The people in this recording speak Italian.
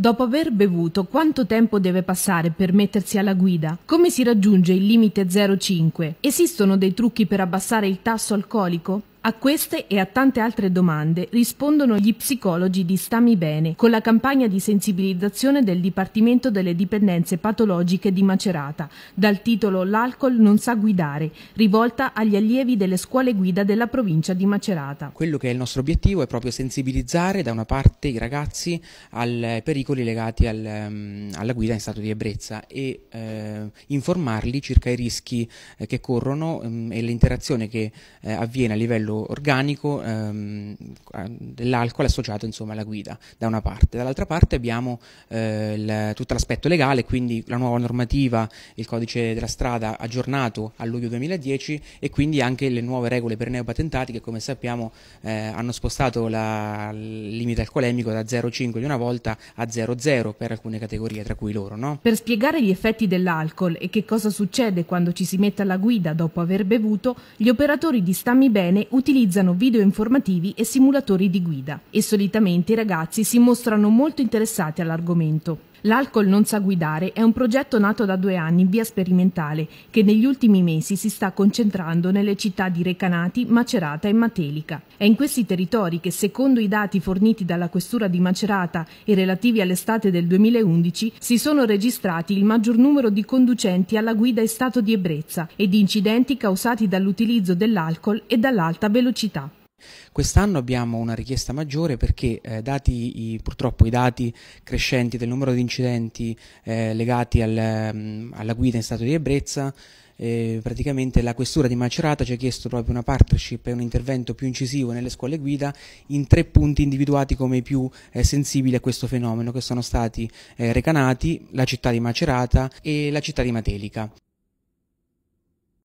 Dopo aver bevuto, quanto tempo deve passare per mettersi alla guida? Come si raggiunge il limite 0,5? Esistono dei trucchi per abbassare il tasso alcolico? A queste e a tante altre domande rispondono gli psicologi di Stami Bene con la campagna di sensibilizzazione del Dipartimento delle Dipendenze Patologiche di Macerata, dal titolo L'alcol non sa guidare, rivolta agli allievi delle scuole guida della provincia di Macerata. Quello che è il nostro obiettivo è proprio sensibilizzare da una parte i ragazzi ai pericoli legati al, um, alla guida in stato di ebbrezza e eh, informarli circa i rischi eh, che corrono um, e l'interazione che eh, avviene a livello organico ehm, dell'alcol associato insomma, alla guida, da una parte. Dall'altra parte abbiamo eh, il, tutto l'aspetto legale, quindi la nuova normativa, il codice della strada aggiornato a luglio 2010 e quindi anche le nuove regole per neopatentati che come sappiamo eh, hanno spostato la, il limite alcolemico da 0,5 di una volta a 0,0 per alcune categorie, tra cui loro. No? Per spiegare gli effetti dell'alcol e che cosa succede quando ci si mette alla guida dopo aver bevuto, gli operatori di Stammi Bene utilizzano utilizzano video informativi e simulatori di guida e solitamente i ragazzi si mostrano molto interessati all'argomento. L'Alcol non sa guidare è un progetto nato da due anni in via sperimentale che negli ultimi mesi si sta concentrando nelle città di Recanati, Macerata e Matelica. È in questi territori che, secondo i dati forniti dalla Questura di Macerata e relativi all'estate del 2011, si sono registrati il maggior numero di conducenti alla guida in stato di ebbrezza e di incidenti causati dall'utilizzo dell'alcol e dall'alta velocità. Quest'anno abbiamo una richiesta maggiore perché, eh, dati i, purtroppo i dati crescenti del numero di incidenti eh, legati al, mh, mm, alla guida in stato di ebbrezza, eh, praticamente la questura di Macerata ci ha chiesto proprio una partnership e un intervento più incisivo nelle scuole guida in tre punti individuati come i più eh, sensibili a questo fenomeno che sono stati eh, Recanati, la città di Macerata e la città di Matelica.